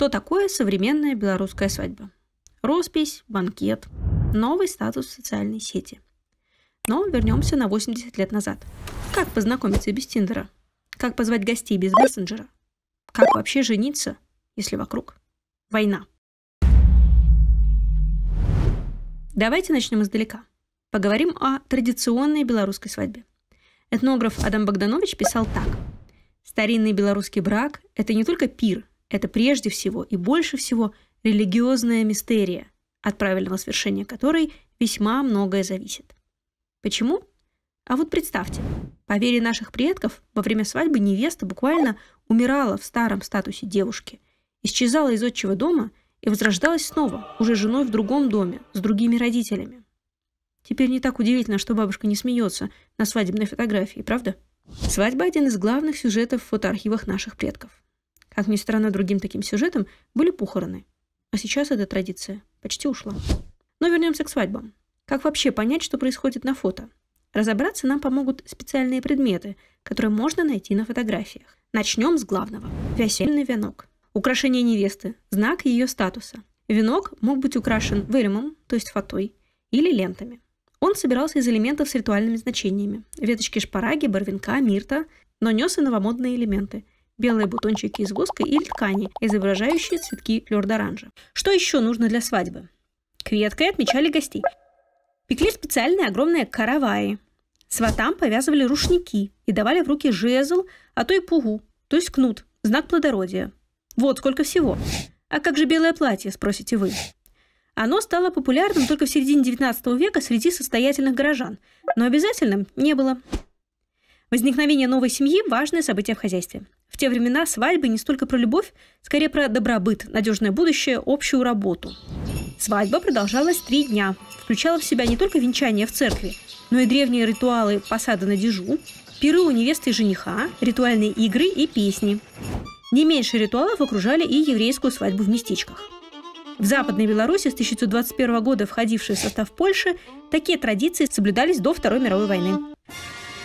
Что такое современная белорусская свадьба? Роспись, банкет, новый статус социальной сети. Но вернемся на 80 лет назад. Как познакомиться без Тиндера? Как позвать гостей без мессенджера? Как вообще жениться, если вокруг война? Давайте начнем издалека. Поговорим о традиционной белорусской свадьбе. Этнограф Адам Богданович писал так. Старинный белорусский брак – это не только пир, это прежде всего и больше всего религиозная мистерия, от правильного свершения которой весьма многое зависит. Почему? А вот представьте, по вере наших предков, во время свадьбы невеста буквально умирала в старом статусе девушки, исчезала из отчего дома и возрождалась снова, уже женой в другом доме, с другими родителями. Теперь не так удивительно, что бабушка не смеется на свадебной фотографии, правда? Свадьба – один из главных сюжетов в фотоархивах наших предков. Как ни странно, другим таким сюжетом были похороны. А сейчас эта традиция почти ушла. Но вернемся к свадьбам. Как вообще понять, что происходит на фото? Разобраться нам помогут специальные предметы, которые можно найти на фотографиях. Начнем с главного. Весельный венок. Украшение невесты – знак ее статуса. Венок мог быть украшен веремом, то есть фатой, или лентами. Он собирался из элементов с ритуальными значениями – веточки шпараги, барвинка, мирта, но нес и новомодные элементы белые бутончики из воска или ткани, изображающие цветки флёрд-оранжа. Что еще нужно для свадьбы? Кветкой отмечали гостей. Пекли специальные огромные караваи. Сватам повязывали рушники и давали в руки жезл, а то и пугу, то есть кнут, знак плодородия. Вот сколько всего. А как же белое платье, спросите вы? Оно стало популярным только в середине XIX века среди состоятельных горожан, но обязательным не было. Возникновение новой семьи – важное событие в хозяйстве. В те времена свадьбы не столько про любовь, скорее про добробыт, надежное будущее, общую работу. Свадьба продолжалась три дня. Включала в себя не только венчание в церкви, но и древние ритуалы посада на дежу, пиры у невесты и жениха, ритуальные игры и песни. Не меньше ритуалов окружали и еврейскую свадьбу в местечках. В Западной Беларуси с 1921 года, входившей в состав Польши, такие традиции соблюдались до Второй мировой войны.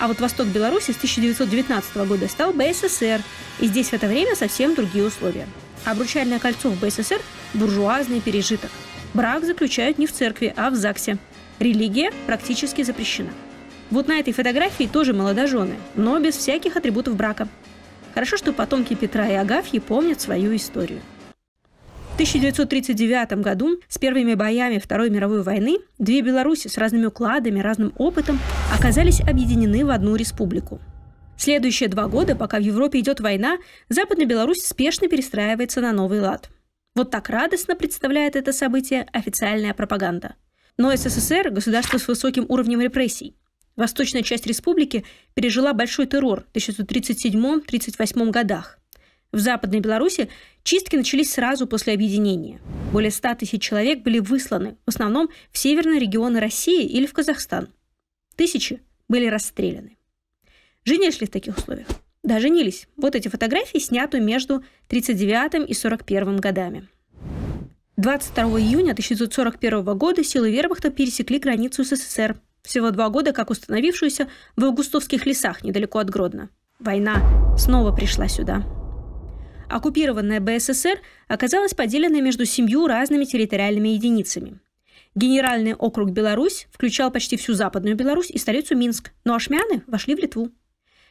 А вот восток Беларуси с 1919 года стал БССР, и здесь в это время совсем другие условия. Обручальное кольцо в БССР – буржуазный пережиток. Брак заключают не в церкви, а в ЗАГСе. Религия практически запрещена. Вот на этой фотографии тоже молодожены, но без всяких атрибутов брака. Хорошо, что потомки Петра и Агафьи помнят свою историю. В 1939 году с первыми боями Второй мировой войны две Беларуси с разными укладами, разным опытом оказались объединены в одну республику. Следующие два года, пока в Европе идет война, Западная Беларусь спешно перестраивается на новый лад. Вот так радостно представляет это событие официальная пропаганда. Но СССР – государство с высоким уровнем репрессий. Восточная часть республики пережила большой террор в 1937-1938 годах – в Западной Беларуси чистки начались сразу после объединения. Более 100 тысяч человек были высланы, в основном в северные регионы России или в Казахстан. Тысячи были расстреляны. Жили шли в таких условиях. Да, женились. Вот эти фотографии сняты между 39 и 41 годами. 22 июня 1941 года силы вермахта пересекли границу СССР, всего два года как установившуюся в августовских лесах недалеко от Гродно. Война снова пришла сюда оккупированная БССР оказалась поделена между семью разными территориальными единицами. Генеральный округ Беларусь включал почти всю Западную Беларусь и столицу Минск, но ашмяны вошли в Литву.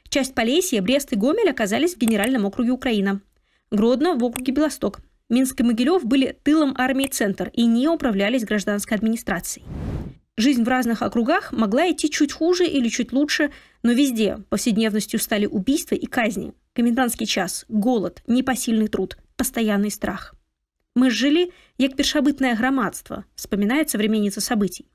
Часть Полесья, Брест и Гомель оказались в Генеральном округе Украина. Гродно в округе Белосток. Минск и Могилев были тылом армии «Центр» и не управлялись гражданской администрацией. Жизнь в разных округах могла идти чуть хуже или чуть лучше, но везде повседневностью стали убийства и казни – Комендантский час, голод, непосильный труд, постоянный страх. Мы жили, як першабытнае грамадство, вспоминает современница событий.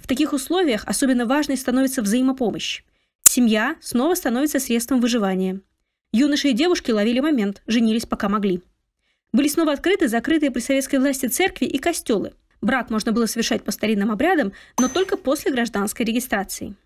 В таких условиях особенно важной становится взаимопомощь. Семья снова становится средством выживания. Юноши и девушки ловили момент, женились пока могли. Были снова открыты закрытые при советской власти церкви и костелы. Брак можно было совершать по старинным обрядам, но только после гражданской регистрации.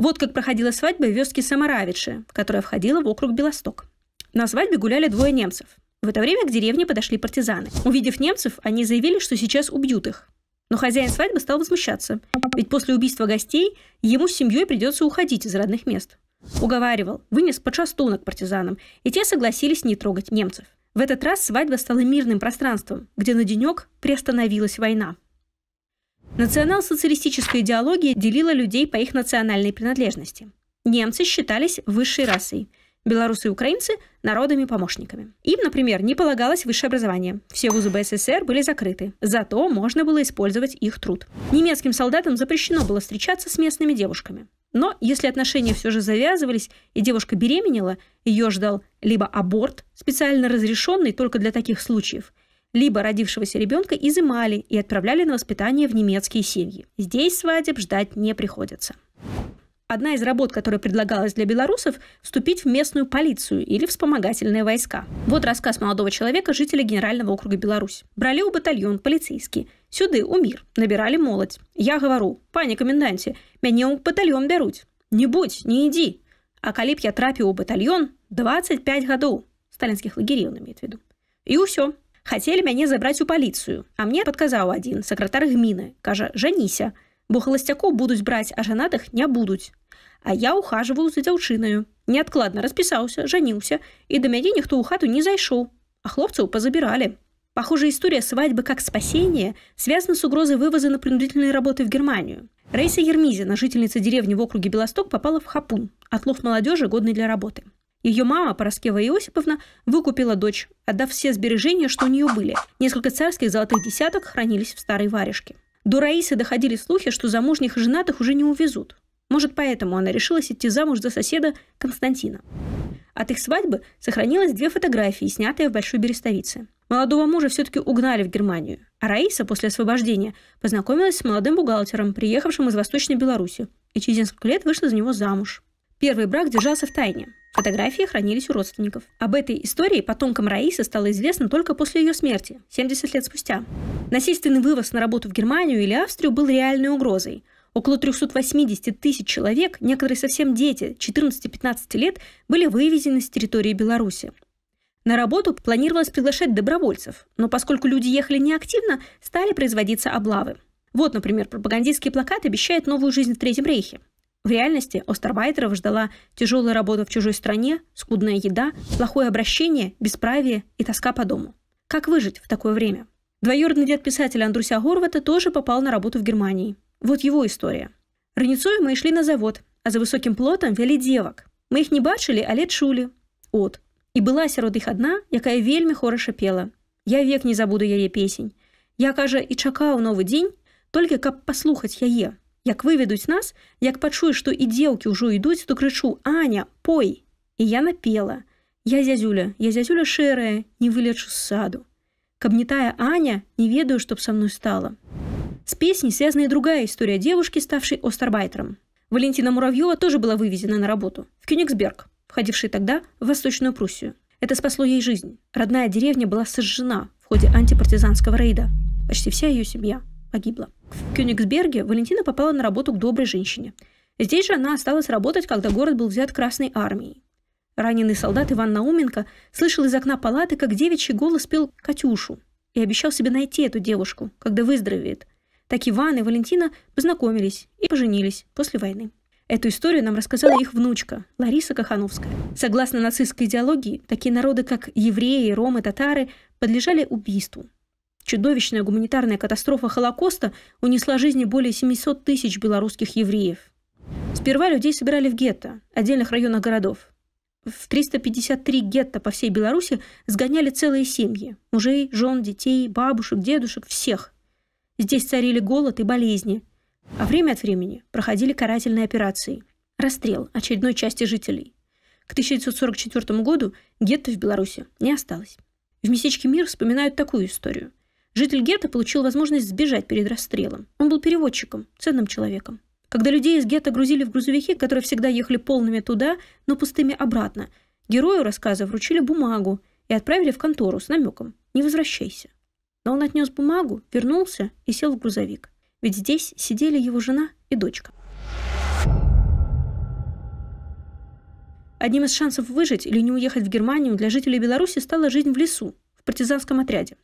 Вот как проходила свадьба в вёске Самаравичи, которая входила в округ Белосток. На свадьбе гуляли двое немцев. В это время к деревне подошли партизаны. Увидев немцев, они заявили, что сейчас убьют их. Но хозяин свадьбы стал возмущаться, ведь после убийства гостей ему с семьей придется уходить из родных мест. Уговаривал, вынес подшастунок партизанам, и те согласились не трогать немцев. В этот раз свадьба стала мирным пространством, где на денек приостановилась война. Национал-социалистическая идеология делила людей по их национальной принадлежности. Немцы считались высшей расой, белорусы и украинцы – народами-помощниками. Им, например, не полагалось высшее образование. Все вузы БССР были закрыты. Зато можно было использовать их труд. Немецким солдатам запрещено было встречаться с местными девушками. Но если отношения все же завязывались, и девушка беременела, ее ждал либо аборт, специально разрешенный только для таких случаев, либо родившегося ребенка изымали и отправляли на воспитание в немецкие семьи. Здесь свадеб ждать не приходится. Одна из работ, которая предлагалась для белорусов – вступить в местную полицию или вспомогательные войска. Вот рассказ молодого человека, жителя Генерального округа Беларусь. Брали у батальон полицейские. Сюды, у мир. Набирали молодь. Я говорю, пане коменданте, меня у батальон берут. Не будь, не иди. А калі я трапіў у батальон 25 гадоў сталінскіх лагерей он имеет в виду. И все.» Хацелі мяне забраць у паліцыю, а мне падказаў адзін сакратар гміны, кажа, жаніся, бо халасцякоў будуць браць, а жанатых не будуць. А я ухаживаю за дзяўчынаю. Неадкладна распісаўся, жаніўся і да мяне ніхто ў хату не зайшоў, а хлопцаў пазабіралі. Похоже, история свадьбы как спасение связана с угрозой вывоза на принудительные работы в Германию. Рейса Ермизина, жительница деревни в округе Белосток, попала в хапун – отлов молодежи, годный для работы. Ее мама, Пороскева Иосиповна, выкупила дочь, отдав все сбережения, что у нее были. Несколько царских золотых десяток хранились в старой варежке. До Раисы доходили слухи, что замужних и женатых уже не увезут. Может, поэтому она решилась идти замуж за соседа Константина. От их свадьбы сохранилось две фотографии, снятые в Большой Берестовице. Молодого мужа все-таки угнали в Германию, а Раиса после освобождения познакомилась с молодым бухгалтером, приехавшим из Восточной Беларуси, и через несколько лет вышла за него замуж. Первый брак держался в тайне. Фотографии хранились у родственников. Об этой истории потомкам Раисы стало известно только после ее смерти, 70 лет спустя. Насильственный вывоз на работу в Германию или Австрию был реальной угрозой. Около 380 тысяч человек, некоторые совсем дети, 14-15 лет, были вывезены с территории Беларуси. На работу планировалось приглашать добровольцев, но поскольку люди ехали неактивно, стали производиться облавы. Вот, например, пропагандистский плакат обещает новую жизнь в Третьем Рейхе. В реальности остарбайтеров ждала тяжелая работа в чужой стране, скудная еда, плохое обращение, бесправие и тоска по дому. Как выжить в такое время? Двоюродный дед писателя Андруся Горвата тоже попал на работу в Германии. Вот его история. мы шли на завод, а за высоким плотом вялі девок. Мы их не бачили, а лет шули. От. И была сярод іх одна, якая вельми хораша пела. Я век не забуду ей песень. Я, кажа, и чакаў новый день, только послухать я яе. Як выведуць нас, як пачую, што і дзеўкі ўжо ідуць, то крычу: Аня, пой! І я напела. Я зязюля, я зязюля шэрая, не вылечу з саду. Каб не тая Аня, не ведаю, чтоб со мной стала. С песней связана и другая история девушки, ставшей остарбайтером. Валентина Муравьева тоже была вывезена на работу в Кёнигсберг, входивший тогда в Восточную Пруссию. Это спасло ей жизнь. Родная деревня была сожжена в ходе антипартизанского рейда. Почти вся ее семья погибла. В Кёнигсберге Валентина попала на работу к доброй женщине. Здесь же она осталась работать, когда город был взят Красной армией. Раненый солдат Иван Науменко слышал из окна палаты, как девичий голос пел «Катюшу» и обещал себе найти эту девушку, когда выздоровеет. Так Иван и Валентина познакомились и поженились после войны. Эту историю нам рассказала их внучка, Лариса Кахановская. Согласно нацистской идеологии, такие народы, как евреи, ромы, татары, подлежали убийству, Чудовищная гуманитарная катастрофа Холокоста унесла жизни более 700 тысяч белорусских евреев. Сперва людей собирали в гетто, отдельных районах городов. В 353 гетто по всей Беларуси сгоняли целые семьи – мужей, жен, детей, бабушек, дедушек, всех. Здесь царили голод и болезни, а время от времени проходили карательные операции – расстрел очередной части жителей. К 1944 году гетто в Беларуси не осталось. В месечке Мир вспоминают такую историю. Житель гетто получил возможность сбежать перед расстрелом. Он был переводчиком, ценным человеком. Когда людей из гетто грузили в грузовики, которые всегда ехали полными туда, но пустыми обратно, герою рассказа вручили бумагу и отправили в контору с намеком «Не возвращайся». Но он отнес бумагу, вернулся и сел в грузовик. Ведь здесь сидели его жена и дочка. Одним из шансов выжить или не уехать в Германию для жителей Беларуси стала жизнь в лесу, в партизанском отряде.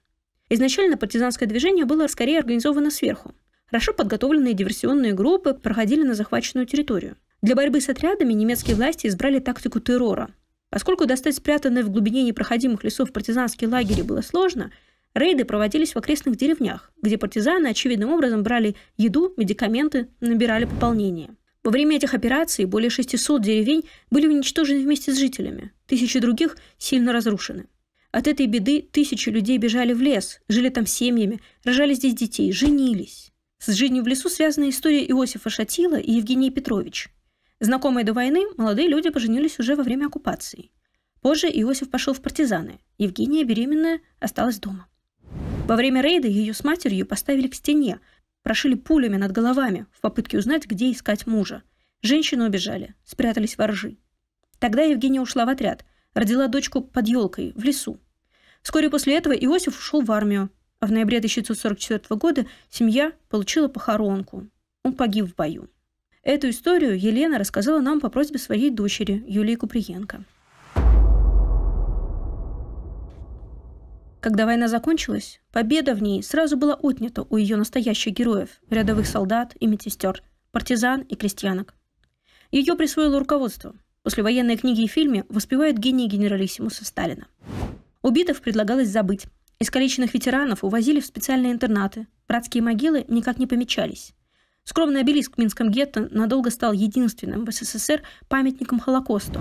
Изначально партизанское движение было скорее организовано сверху. Хорошо подготовленные диверсионные группы проходили на захваченную территорию. Для борьбы с отрядами немецкие власти избрали тактику террора. Поскольку достать спрятанные в глубине непроходимых лесов партизанские лагеря было сложно, рейды проводились в окрестных деревнях, где партизаны очевидным образом брали еду, медикаменты, набирали пополнение. Во время этих операций более 600 деревень были уничтожены вместе с жителями, тысячи других сильно разрушены. От этой беды тысячи людей бежали в лес, жили там семьями, рожали здесь детей, женились. С жизнью в лесу связана история Иосифа Шатила и Евгении Петрович. Знакомые до войны, молодые люди поженились уже во время оккупации. Позже Иосиф пошел в партизаны. Евгения, беременная, осталась дома. Во время рейда ее с матерью поставили к стене, прошили пулями над головами в попытке узнать, где искать мужа. Женщины убежали, спрятались во ржи. Тогда Евгения ушла в отряд, родила дочку под елкой в лесу. Вскоре после этого Иосиф ушел в армию, а в ноябре 1944 года семья получила похоронку. Он погиб в бою. Эту историю Елена рассказала нам по просьбе своей дочери Юлии Куприенко. Когда война закончилась, победа в ней сразу была отнята у ее настоящих героев – рядовых солдат и медсестер, партизан и крестьянок. Ее присвоило руководство. После военной книги и фильме воспевает гений генералиссимуса Сталина. Убитых предлагалось забыть. Искалеченных ветеранов увозили в специальные интернаты. Братские могилы никак не помечались. Скромный обелиск в Минском гетто надолго стал единственным в СССР памятником Холокосту.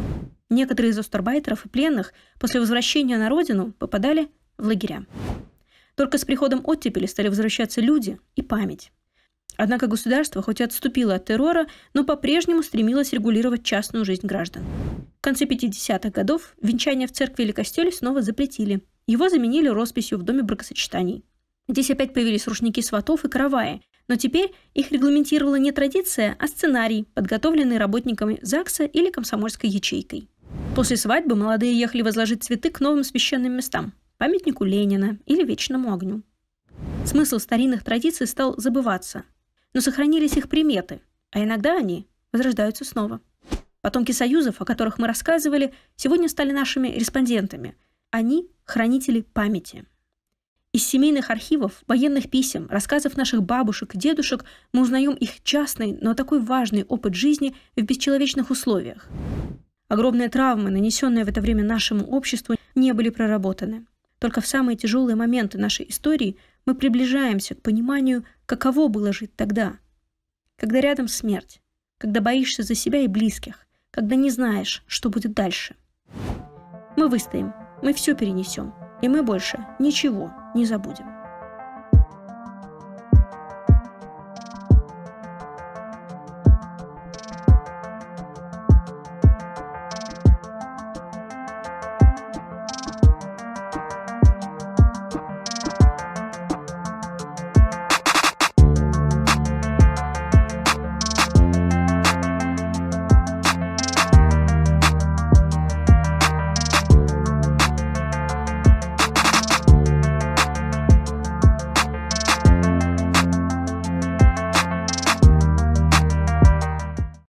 Некоторые из остербайтеров и пленных после возвращения на родину попадали в лагеря. Только с приходом оттепели стали возвращаться люди и память. Однако государство, хоть и отступило от террора, но по-прежнему стремилось регулировать частную жизнь граждан. В конце 50-х годов венчание в церкви или костеле снова запретили. Его заменили росписью в доме бракосочетаний. Здесь опять появились рушники сватов и караваи, но теперь их регламентировала не традиция, а сценарий, подготовленный работниками ЗАГСа или комсомольской ячейкой. После свадьбы молодые ехали возложить цветы к новым священным местам – памятнику Ленина или Вечному огню. Смысл старинных традиций стал забываться, но сохранились их приметы, а иногда они возрождаются снова. Потомки союзов, о которых мы рассказывали, сегодня стали нашими респондентами. Они – хранители памяти. Из семейных архивов, военных писем, рассказов наших бабушек и дедушек мы узнаем их частный, но такой важный опыт жизни в бесчеловечных условиях. Огромные травмы, нанесенные в это время нашему обществу, не были проработаны. Только в самые тяжелые моменты нашей истории мы приближаемся к пониманию, каково было жить тогда. Когда рядом смерть, когда боишься за себя и близких, когда не знаешь, что будет дальше. Мы выстоим, мы все перенесем, и мы больше ничего не забудем.